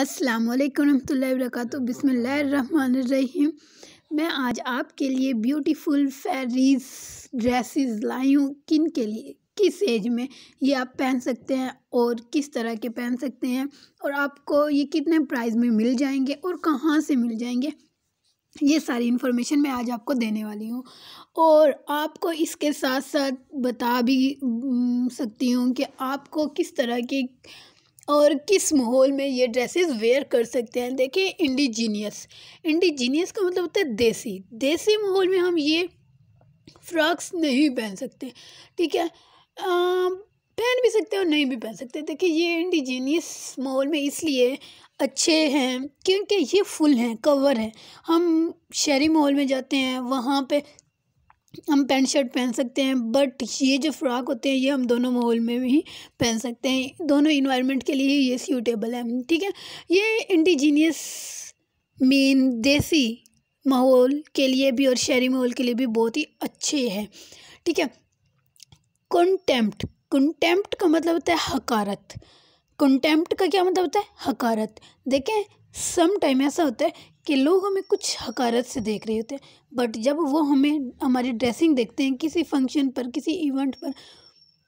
अस्सलाम वालेकुम रहमतुल्लाहि वरकत बिस्मिल्लाहिर्रहमानिर्रहीम मैं आज आपके लिए ब्यूटीफुल फेरीज ड्रेसेस लाई हूँ किन के लिए किस एज में ये आप पहन सकते हैं और किस तरह के पहन सकते हैं और आपको ये कितने प्राइस में मिल जाएंगे और कहाँ से मिल जाएंगे ये सारी इन्फॉर्मेशन मैं आज आपको देने वाली हूँ और आपको इसके साथ साथ बता भी सकती हूँ कि आपको किस तरह के और किस माहौल में ये ड्रेसेस वेयर कर सकते हैं देखिए इंडिजीनियस इंडिजीनियस का मतलब होता है देसी देसी माहौल में हम ये फ्रॉक्स नहीं पहन सकते ठीक है पहन भी सकते हैं और नहीं भी पहन सकते देखिए ये इंडिजीनियस माहौल में इसलिए अच्छे हैं क्योंकि ये फुल हैं कवर हैं हम शहरी माहौल में जाते हैं वहाँ पे हम पैंट शर्ट पहन सकते हैं बट ये जो फ़्रॉक होते हैं ये हम दोनों माहौल में भी पहन सकते हैं दोनों इन्वायरमेंट के लिए ये सूटेबल है ठीक है ये इंडिजीनियस मेन देसी माहौल के लिए भी और शहरी माहौल के लिए भी बहुत ही अच्छे हैं ठीक है कंटेम्प्ट कंटेम्प्ट का मतलब होता है हकारत कंटेम्प्ट का क्या मतलब होता है हकारत देखें सम टाइम ऐसा होता है कि लोग हमें कुछ हकारत से देख रहे होते हैं बट जब वो हमें हमारी ड्रेसिंग देखते हैं किसी फंक्शन पर किसी इवेंट पर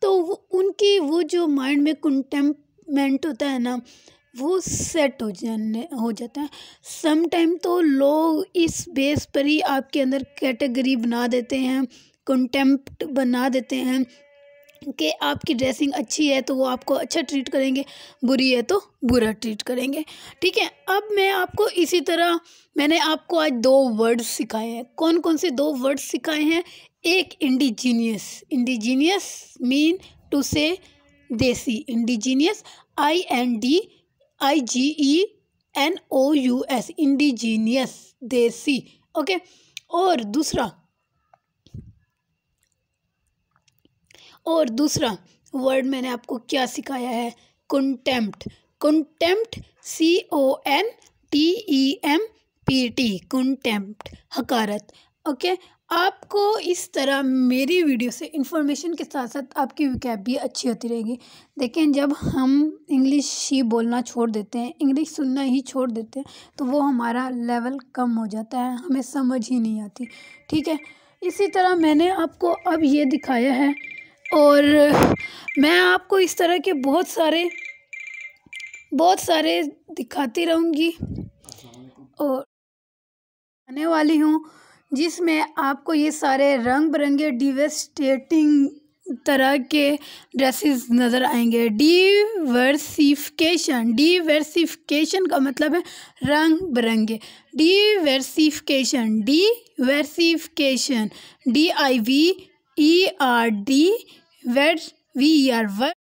तो वो उनकी वो जो माइंड में कंटेम्पमेंट होता है ना वो सेट हो जाने हो जाता है समटाइम तो लोग इस बेस पर ही आपके अंदर कैटेगरी बना देते हैं कंटेम्प्ट बना देते हैं कि आपकी ड्रेसिंग अच्छी है तो वो आपको अच्छा ट्रीट करेंगे बुरी है तो बुरा ट्रीट करेंगे ठीक है अब मैं आपको इसी तरह मैंने आपको आज दो वर्ड्स सिखाए हैं कौन कौन से दो वर्ड्स सिखाए हैं एक indigenous indigenous mean to say देसी indigenous I N D I G E N O U S indigenous देसी ओके और दूसरा और दूसरा वर्ड मैंने आपको क्या सिखाया है contempt contempt C O N T E M P T contempt हकारत ओके आपको इस तरह मेरी वीडियो से इन्फॉर्मेशन के साथ साथ आपकी विकैप भी अच्छी होती रहेगी देखें जब हम इंग्लिश ही बोलना छोड़ देते हैं इंग्लिश सुनना ही छोड़ देते हैं तो वो हमारा लेवल कम हो जाता है हमें समझ ही नहीं आती ठीक है इसी तरह मैंने आपको अब ये दिखाया है और मैं आपको इस तरह के बहुत सारे बहुत सारे दिखाती रहूँगी और आने वाली हूँ जिसमें आपको ये सारे रंग बिरंगे डिवेस्टेटिंग तरह के ड्रेसेस नज़र आएंगे डिवर्सिफिकेशन डिवर्सिफिकेशन का मतलब है रंग बिरंगे diversification diversification D I V E R D where we are